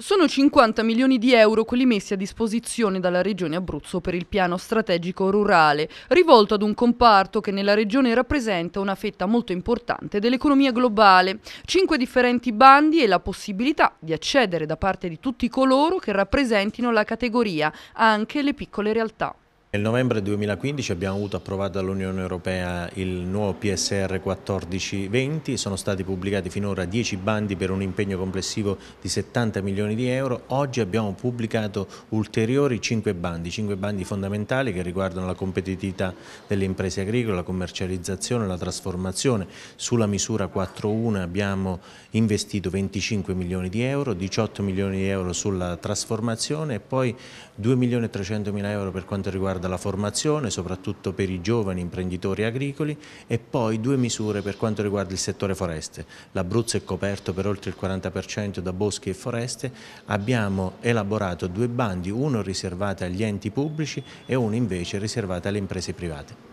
Sono 50 milioni di euro quelli messi a disposizione dalla Regione Abruzzo per il piano strategico rurale, rivolto ad un comparto che nella Regione rappresenta una fetta molto importante dell'economia globale. Cinque differenti bandi e la possibilità di accedere da parte di tutti coloro che rappresentino la categoria, anche le piccole realtà. Nel novembre 2015 abbiamo avuto approvato dall'Unione Europea il nuovo PSR 1420, sono stati pubblicati finora 10 bandi per un impegno complessivo di 70 milioni di euro, oggi abbiamo pubblicato ulteriori 5 bandi, 5 bandi fondamentali che riguardano la competitività delle imprese agricole, la commercializzazione, la trasformazione. Sulla misura 4.1 abbiamo investito 25 milioni di euro, 18 milioni di euro sulla trasformazione e poi 2 milioni e 300 mila euro per quanto riguarda riguarda la formazione, soprattutto per i giovani imprenditori agricoli e poi due misure per quanto riguarda il settore foreste. L'Abruzzo è coperto per oltre il 40% da boschi e foreste, abbiamo elaborato due bandi, uno riservato agli enti pubblici e uno invece riservato alle imprese private.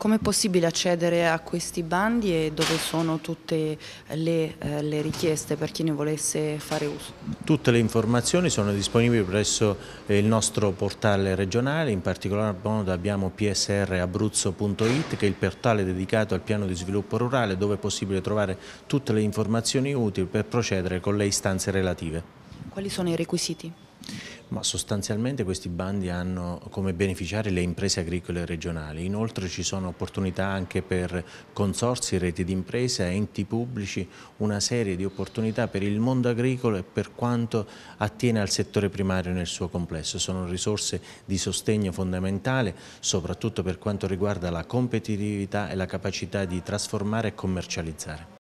Com'è possibile accedere a questi bandi e dove sono tutte le, eh, le, richieste per chi ne volesse fare uso? Tutte le informazioni sono disponibili presso eh, il nostro portale regionale, in particolar modo abbiamo psrabruzzo.it che è il portale dedicato al piano di sviluppo rurale dove è possibile trovare tutte le informazioni utili per procedere con le istanze relative. Quali sono i requisiti? Ma sostanzialmente questi bandi hanno come beneficiari le imprese agricole regionali, inoltre ci sono opportunità anche per consorsi, reti di impresa, enti pubblici, una serie di opportunità per il mondo agricolo e per quanto attiene al settore primario nel suo complesso. Sono risorse di sostegno fondamentale soprattutto per quanto riguarda la competitività e la capacità di trasformare e commercializzare.